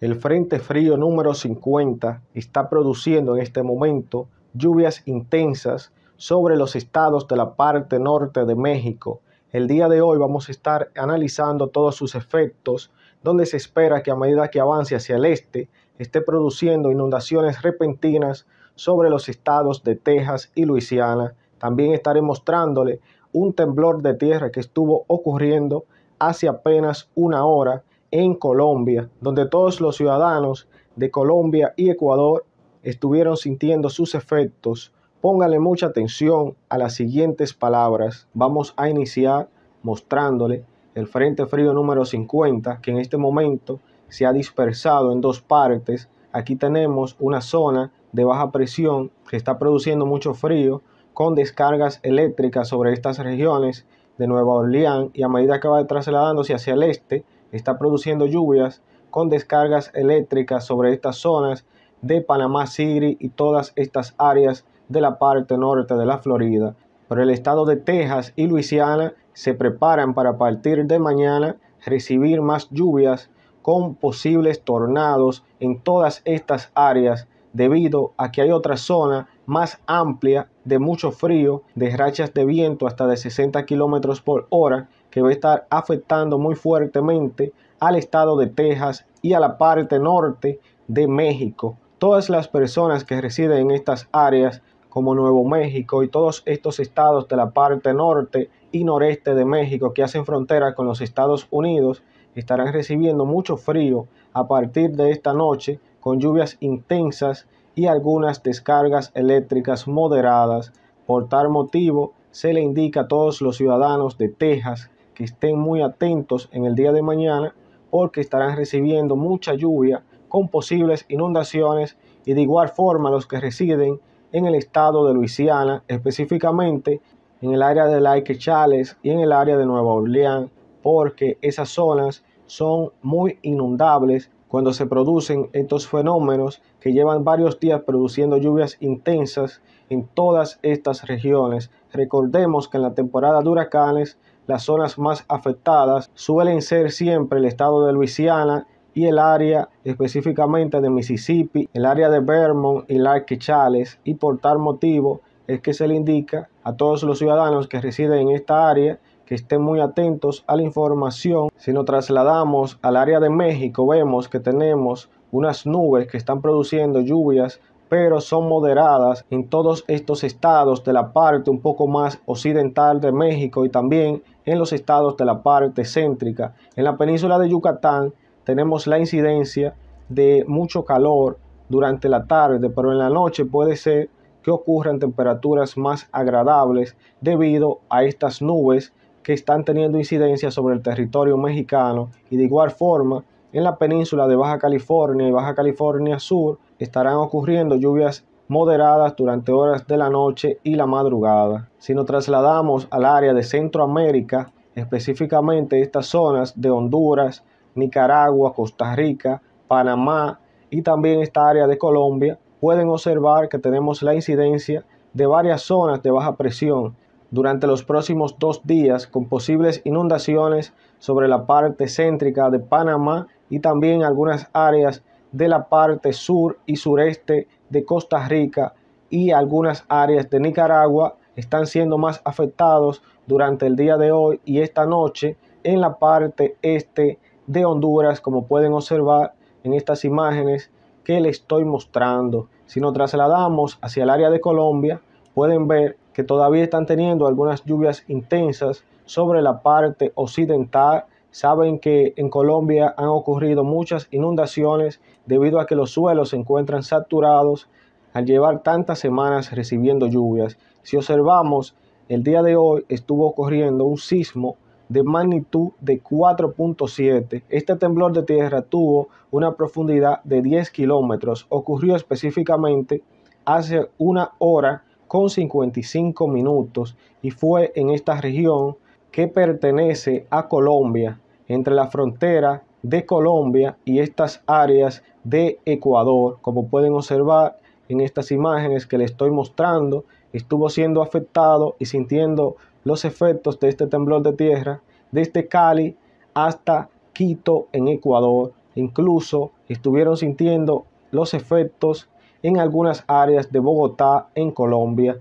El Frente Frío número 50 está produciendo en este momento lluvias intensas sobre los estados de la parte norte de México. El día de hoy vamos a estar analizando todos sus efectos, donde se espera que a medida que avance hacia el este esté produciendo inundaciones repentinas sobre los estados de Texas y Luisiana. También estaré mostrándole un temblor de tierra que estuvo ocurriendo hace apenas una hora en Colombia, donde todos los ciudadanos de Colombia y Ecuador estuvieron sintiendo sus efectos. Póngale mucha atención a las siguientes palabras. Vamos a iniciar mostrándole el Frente Frío número 50, que en este momento se ha dispersado en dos partes. Aquí tenemos una zona de baja presión que está produciendo mucho frío con descargas eléctricas sobre estas regiones de Nueva Orleans y a medida que va trasladándose hacia el este, está produciendo lluvias con descargas eléctricas sobre estas zonas de Panamá City y todas estas áreas de la parte norte de la Florida. Pero el estado de Texas y Luisiana se preparan para a partir de mañana recibir más lluvias con posibles tornados en todas estas áreas debido a que hay otra zona más amplia de mucho frío, de rachas de viento hasta de 60 kilómetros por hora que va a estar afectando muy fuertemente al estado de Texas y a la parte norte de México. Todas las personas que residen en estas áreas como Nuevo México y todos estos estados de la parte norte y noreste de México que hacen frontera con los Estados Unidos estarán recibiendo mucho frío a partir de esta noche con lluvias intensas y algunas descargas eléctricas moderadas. Por tal motivo, se le indica a todos los ciudadanos de Texas que estén muy atentos en el día de mañana porque estarán recibiendo mucha lluvia con posibles inundaciones y de igual forma los que residen en el estado de Luisiana, específicamente en el área de Lake Chales y en el área de Nueva Orleans, porque esas zonas son muy inundables cuando se producen estos fenómenos que llevan varios días produciendo lluvias intensas en todas estas regiones. Recordemos que en la temporada de huracanes las zonas más afectadas suelen ser siempre el estado de Luisiana y el área específicamente de Mississippi, el área de Vermont y Charles, y por tal motivo es que se le indica a todos los ciudadanos que residen en esta área que estén muy atentos a la información. Si nos trasladamos al área de México, vemos que tenemos unas nubes que están produciendo lluvias pero son moderadas en todos estos estados de la parte un poco más occidental de México y también en los estados de la parte céntrica. En la península de Yucatán tenemos la incidencia de mucho calor durante la tarde, pero en la noche puede ser que ocurran temperaturas más agradables debido a estas nubes que están teniendo incidencia sobre el territorio mexicano y de igual forma en la península de Baja California y Baja California Sur estarán ocurriendo lluvias moderadas durante horas de la noche y la madrugada. Si nos trasladamos al área de Centroamérica, específicamente estas zonas de Honduras, Nicaragua, Costa Rica, Panamá y también esta área de Colombia, pueden observar que tenemos la incidencia de varias zonas de baja presión durante los próximos dos días con posibles inundaciones sobre la parte céntrica de Panamá y también algunas áreas de la parte sur y sureste de Costa Rica y algunas áreas de Nicaragua están siendo más afectados durante el día de hoy y esta noche en la parte este de Honduras, como pueden observar en estas imágenes que les estoy mostrando. Si nos trasladamos hacia el área de Colombia, pueden ver que todavía están teniendo algunas lluvias intensas sobre la parte occidental saben que en Colombia han ocurrido muchas inundaciones debido a que los suelos se encuentran saturados al llevar tantas semanas recibiendo lluvias. Si observamos, el día de hoy estuvo ocurriendo un sismo de magnitud de 4.7. Este temblor de tierra tuvo una profundidad de 10 kilómetros. Ocurrió específicamente hace una hora con 55 minutos y fue en esta región que pertenece a Colombia, entre la frontera de Colombia y estas áreas de Ecuador. Como pueden observar en estas imágenes que les estoy mostrando, estuvo siendo afectado y sintiendo los efectos de este temblor de tierra desde Cali hasta Quito en Ecuador. Incluso estuvieron sintiendo los efectos en algunas áreas de Bogotá en Colombia.